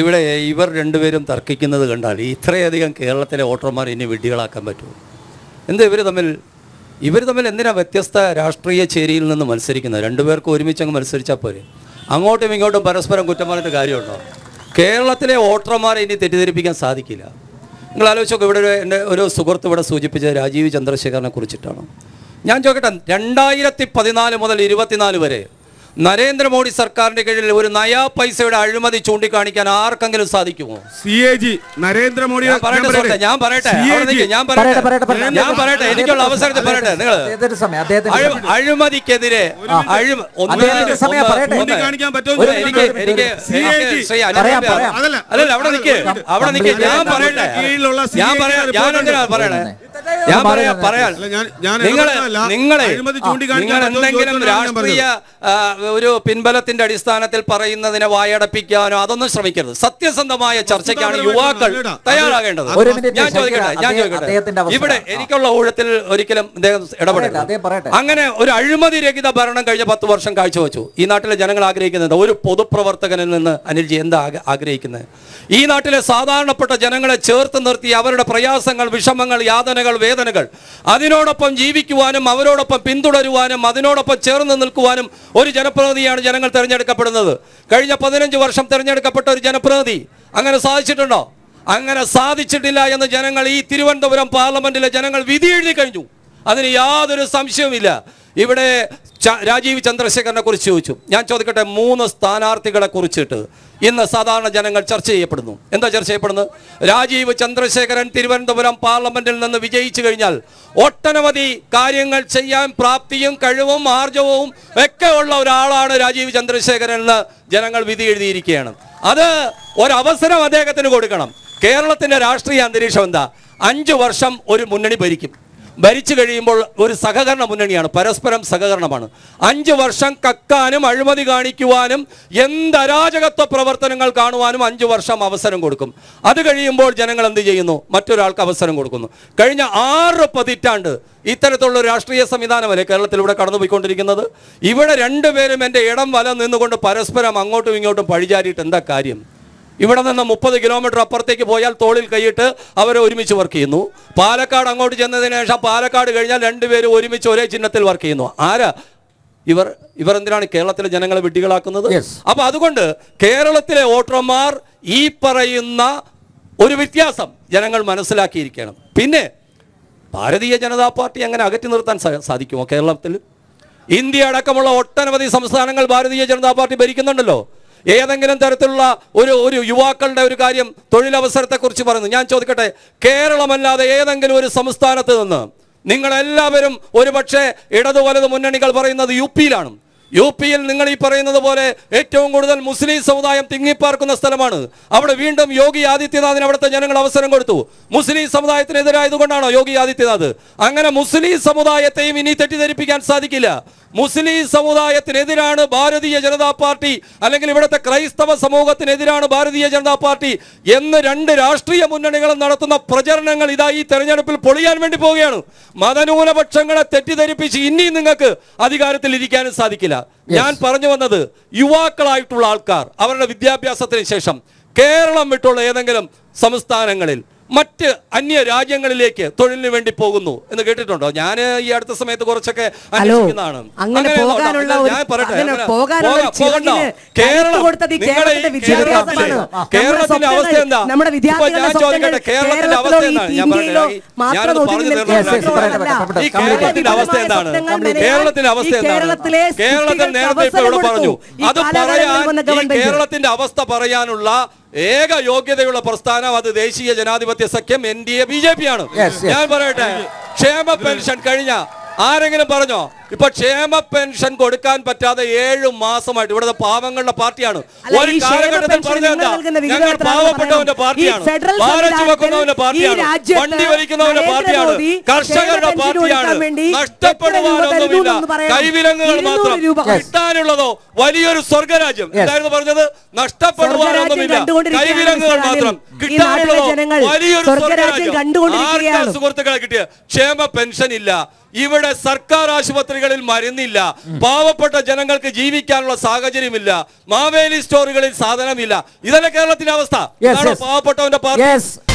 ഇവിടെ ഇവർ രണ്ടുപേരും തർക്കിക്കുന്നത് കണ്ടാൽ ഇത്രയധികം കേരളത്തിലെ വോട്ടർമാർ ഇനി വിഡ്ഢികളാക്കാൻ പറ്റുമോ എന്താ ഇവർ തമ്മിൽ ഇവർ തമ്മിൽ എന്തിനാ വ്യത്യസ്ത രാഷ്ട്രീയ ചേരിയിൽ നിന്ന് മത്സരിക്കുന്നത് രണ്ടുപേർക്കും ഒരുമിച്ച് അങ്ങ് മത്സരിച്ചാൽ പോരെ അങ്ങോട്ടും ഇങ്ങോട്ടും പരസ്പരം കുറ്റം പറഞ്ഞിട്ട് കാര്യമുണ്ടോ കേരളത്തിലെ വോട്ടർമാരെ ഇനി തെറ്റിദ്ധരിപ്പിക്കാൻ സാധിക്കില്ല നിങ്ങൾ ആലോചിച്ചൊക്കെ ഇവിടെ ഒരു എൻ്റെ ഒരു സുഹൃത്ത് ഇവിടെ സൂചിപ്പിച്ച രാജീവ് ചന്ദ്രശേഖരനെ കുറിച്ചിട്ടാണ് ഞാൻ ചോദിക്കട്ടെ രണ്ടായിരത്തി പതിനാല് മുതൽ ഇരുപത്തിനാല് വരെ നരേന്ദ്രമോദി സർക്കാരിന്റെ കീഴിൽ ഒരു നയാ പൈസയുടെ അഴിമതി ചൂണ്ടിക്കാണിക്കാൻ ആർക്കെങ്കിലും സാധിക്കുമോ സി എ ജി നരേന്ദ്രമോദി പറയട്ടെ ഞാൻ പറയട്ടെ ഞാൻ പറയട്ടെ ഞാൻ പറയട്ടെ എനിക്കുള്ള അവസരത്തിൽ പറയട്ടെ നിങ്ങൾ അഴിമതിക്കെതിരെ എനിക്ക് അല്ലല്ല അവിടെ നിൽക്കേ അവിടെ നിൽക്കേ ഞാൻ പറയട്ടെ ഞാൻ പറയാം ഞാൻ പറയണേ ഞാൻ പറയാം പറയാ നിങ്ങളെ നിങ്ങളെ നിങ്ങൾ എന്തെങ്കിലും രാഷ്ട്രീയ ഒരു പിൻബലത്തിന്റെ അടിസ്ഥാനത്തിൽ പറയുന്നതിനെ വായടപ്പിക്കാനോ അതൊന്നും ശ്രമിക്കരുത് സത്യസന്ധമായ ചർച്ചയ്ക്കാണ് യുവാക്കൾ തയ്യാറാകേണ്ടത് ഞാൻ ചോദിക്കട്ടെ ഞാൻ ചോദിക്കട്ടെ ഇവിടെ എനിക്കുള്ള ഊഴത്തിൽ ഒരിക്കലും അദ്ദേഹം ഇടപെടരുത് അങ്ങനെ ഒരു അഴിമതി രഹിത ഭരണം കഴിഞ്ഞ പത്ത് വർഷം കാഴ്ചവെച്ചു ഈ നാട്ടിലെ ജനങ്ങൾ ആഗ്രഹിക്കുന്നത് ഒരു പൊതുപ്രവർത്തകനിൽ നിന്ന് അനിൽജി എന്താ ആഗ്രഹിക്കുന്നത് ഈ നാട്ടിലെ സാധാരണപ്പെട്ട ജനങ്ങളെ ചേർത്ത് നിർത്തി അവരുടെ പ്രയാസങ്ങൾ വിഷമങ്ങൾ യാതനകൾ വേദന വേദനകൾ അതിനോടൊപ്പം ജീവിക്കുവാനും അവരോടൊപ്പം പിന്തുടരുവാനും അതിനോടൊപ്പം ചേർന്ന് നിൽക്കുവാനും ഒരു ജനപ്രതിനിധിയാണ് ജനങ്ങൾ തിരഞ്ഞെടുക്കപ്പെടുന്നത് കഴിഞ്ഞ പതിനഞ്ച് വർഷം തിരഞ്ഞെടുക്കപ്പെട്ട ഒരു ജനപ്രതിനിധി അങ്ങനെ സാധിച്ചിട്ടുണ്ടോ അങ്ങനെ സാധിച്ചിട്ടില്ല എന്ന് ജനങ്ങൾ ഈ തിരുവനന്തപുരം പാർലമെന്റിലെ ജനങ്ങൾ വിധി എഴുതി കഴിഞ്ഞു അതിന് യാതൊരു സംശയവുമില്ല ഇവിടെ രാജീവ് ചന്ദ്രശേഖരനെ കുറിച്ച് ചോദിച്ചു ഞാൻ ചോദിക്കട്ടെ മൂന്ന് സ്ഥാനാർത്ഥികളെ കുറിച്ചിട്ട് ഇന്ന് സാധാരണ ജനങ്ങൾ ചർച്ച ചെയ്യപ്പെടുന്നു എന്താ ചർച്ച ചെയ്യപ്പെടുന്നത് രാജീവ് ചന്ദ്രശേഖരൻ തിരുവനന്തപുരം പാർലമെന്റിൽ നിന്ന് വിജയിച്ചു കഴിഞ്ഞാൽ ഒട്ടനവധി കാര്യങ്ങൾ ചെയ്യാൻ പ്രാപ്തിയും കഴിവും ആർജവവും ഒക്കെ ഉള്ള ഒരാളാണ് രാജീവ് ചന്ദ്രശേഖരൻ എന്ന് ജനങ്ങൾ വിധി എഴുതിയിരിക്കുകയാണ് അത് ഒരവസരം അദ്ദേഹത്തിന് കൊടുക്കണം കേരളത്തിന്റെ രാഷ്ട്രീയ അന്തരീക്ഷം എന്താ അഞ്ചു വർഷം ഒരു മുന്നണി ഭരിക്കും ഭരിച്ചു കഴിയുമ്പോൾ ഒരു സഹകരണ മുന്നണിയാണ് പരസ്പരം സഹകരണമാണ് അഞ്ച് വർഷം കക്കാനും അഴിമതി കാണിക്കുവാനും എന്ത് അരാജകത്വ പ്രവർത്തനങ്ങൾ കാണുവാനും അഞ്ച് വർഷം അവസരം കൊടുക്കും അത് കഴിയുമ്പോൾ ജനങ്ങൾ എന്ത് ചെയ്യുന്നു മറ്റൊരാൾക്ക് അവസരം കൊടുക്കുന്നു കഴിഞ്ഞ ആറ് പതിറ്റാണ്ട് ഇത്തരത്തിലുള്ള രാഷ്ട്രീയ സംവിധാനമല്ലേ കേരളത്തിലൂടെ കടന്നുപോയിക്കൊണ്ടിരിക്കുന്നത് ഇവിടെ രണ്ടുപേരും എൻ്റെ ഇടം വലം നിന്നുകൊണ്ട് പരസ്പരം അങ്ങോട്ടും ഇങ്ങോട്ടും പഴിചാരിയിട്ട് എന്താ കാര്യം ഇവിടെ നിന്ന് മുപ്പത് കിലോമീറ്റർ അപ്പുറത്തേക്ക് പോയാൽ തോളിൽ കൈയിട്ട് അവരെ ഒരുമിച്ച് വർക്ക് ചെയ്യുന്നു പാലക്കാട് അങ്ങോട്ട് ചെന്നതിന് ശേഷം പാലക്കാട് കഴിഞ്ഞാൽ രണ്ടുപേരും ഒരുമിച്ച് ഒരേ ചിഹ്നത്തിൽ വർക്ക് ചെയ്യുന്നു ആരാ ഇവർ ഇവർ എന്തിനാണ് കേരളത്തിലെ ജനങ്ങളെ വിഡ്ഢികളാക്കുന്നത് അപ്പൊ അതുകൊണ്ട് കേരളത്തിലെ വോട്ടർമാർ ഈ പറയുന്ന ഒരു വ്യത്യാസം ജനങ്ങൾ മനസ്സിലാക്കിയിരിക്കണം പിന്നെ ഭാരതീയ ജനതാ പാർട്ടി അങ്ങനെ അകറ്റി നിർത്താൻ സാധിക്കുമോ കേരളത്തിൽ ഇന്ത്യ അടക്കമുള്ള ഒട്ടനവധി സംസ്ഥാനങ്ങൾ ഭാരതീയ ജനതാ പാർട്ടി ഭരിക്കുന്നുണ്ടല്ലോ ഏതെങ്കിലും തരത്തിലുള്ള ഒരു ഒരു യുവാക്കളുടെ ഒരു കാര്യം തൊഴിലവസരത്തെക്കുറിച്ച് പറയുന്നു ഞാൻ ചോദിക്കട്ടെ കേരളമല്ലാതെ ഏതെങ്കിലും ഒരു സംസ്ഥാനത്ത് നിന്ന് നിങ്ങളെല്ലാവരും ഒരുപക്ഷെ ഇടതു വലത് മുന്നണികൾ പറയുന്നത് യു പിയിലാണ് യു പിയിൽ നിങ്ങൾ ഈ പറയുന്നത് പോലെ ഏറ്റവും കൂടുതൽ മുസ്ലിം സമുദായം തിങ്ങിപ്പാർക്കുന്ന സ്ഥലമാണ് അവിടെ വീണ്ടും യോഗി ആദിത്യനാഥിന് അവിടുത്തെ ജനങ്ങൾ അവസരം കൊടുത്തു മുസ്ലിം സമുദായത്തിനെതിരായതുകൊണ്ടാണോ യോഗി ആദിത്യനാഥ് അങ്ങനെ മുസ്ലിം സമുദായത്തെയും ഇനി തെറ്റിദ്ധരിപ്പിക്കാൻ സാധിക്കില്ല മുസ്ലിം സമുദായത്തിനെതിരാണ് ഭാരതീയ ജനതാ പാർട്ടി അല്ലെങ്കിൽ ഇവിടുത്തെ ക്രൈസ്തവ സമൂഹത്തിനെതിരാണ് ഭാരതീയ ജനതാ പാർട്ടി എന്ന് രണ്ട് രാഷ്ട്രീയ മുന്നണികളും നടത്തുന്ന പ്രചരണങ്ങൾ ഇതാ ഈ തെരഞ്ഞെടുപ്പിൽ പൊളിയാൻ വേണ്ടി പോവുകയാണ് മതന്യൂനപക്ഷങ്ങളെ തെറ്റിദ്ധരിപ്പിച്ച് ഇനിയും നിങ്ങൾക്ക് അധികാരത്തിൽ ഇരിക്കാനും സാധിക്കില്ല ഞാൻ പറഞ്ഞു വന്നത് യുവാക്കളായിട്ടുള്ള ആൾക്കാർ അവരുടെ വിദ്യാഭ്യാസത്തിന് ശേഷം കേരളം വിട്ടുള്ള ഏതെങ്കിലും സംസ്ഥാനങ്ങളിൽ മറ്റ് അന്യ രാജ്യങ്ങളിലേക്ക് തൊഴിലിന് വേണ്ടി പോകുന്നു എന്ന് കേട്ടിട്ടുണ്ടോ ഞാൻ ഈ അടുത്ത സമയത്ത് കുറച്ചൊക്കെ അന്വേഷിക്കുന്നതാണ് അങ്ങനെ ഞാൻ കേരളത്തിന്റെ അവസ്ഥ എന്താ ഞാൻ ചോദിക്കട്ടെ കേരളത്തിന്റെ അവസ്ഥ എന്താണ് ഞാൻ ഞാനത് ഈ കേരളത്തിന്റെ അവസ്ഥ എന്താണ് കേരളത്തിന്റെ അവസ്ഥ എന്താണ് കേരളത്തിൽ നേരത്തെ ഇപ്പൊ ഇവിടെ പറഞ്ഞു അത് പറയാൻ കേരളത്തിന്റെ അവസ്ഥ പറയാനുള്ള ഏക യോഗ്യതയുള്ള പ്രസ്ഥാനം അത് ദേശീയ ജനാധിപത്യ സഖ്യം N D A B J P ആണ് ഞാൻ പറയട്ടെ ക്ഷേമ പെൻഷൻ കഴിഞ്ഞ ആരെങ്കിലും പറഞ്ഞോ ഇപ്പൊ ക്ഷേമ പെൻഷൻ കൊടുക്കാൻ പറ്റാതെ ഏഴ് മാസമായിട്ട് ഇവിടുത്തെ പാവങ്ങളുടെ പാർട്ടിയാണ് ഒരു കാലഘട്ടത്തിൽ ഞങ്ങൾ പാവപ്പെട്ടവന്റെ പാർട്ടിയാണ് ഭാരം പാർട്ടിയാണ് വണ്ടി വലിക്കുന്നവന്റെ പാർട്ടിയാണ് കർഷകരുടെ പാർട്ടിയാണ് നഷ്ടപ്പെടുവാനൊന്നുമില്ല കൈവിലങ്ങുകൾ മാത്രം കിട്ടാനുള്ളതോ വലിയൊരു സ്വർഗരാജ്യം എന്തായിരുന്നു പറഞ്ഞത് നഷ്ടപ്പെടുവാനൊന്നുമില്ല കൈവിലങ്ങുകൾ മാത്രം കിട്ടാനുള്ളതോ വലിയൊരു സ്വർഗരാജ്യം ആർക്കാ സുഹൃത്തുക്കളെ കിട്ടിയ ക്ഷേമ പെൻഷൻ ഇല്ല ഇവിടെ സർക്കാർ ആശുപത്രി സ്റ്റോറുകളിൽ മരുന്നില്ല പാവപ്പെട്ട ജനങ്ങൾക്ക് ജീവിക്കാനുള്ള സാഹചര്യമില്ല മാവേലി സ്റ്റോറുകളിൽ സാധനമില്ല ഇതല്ല കേരളത്തിന്റെ അവസ്ഥ പാവപ്പെട്ടവന്റെ പാർട്ടി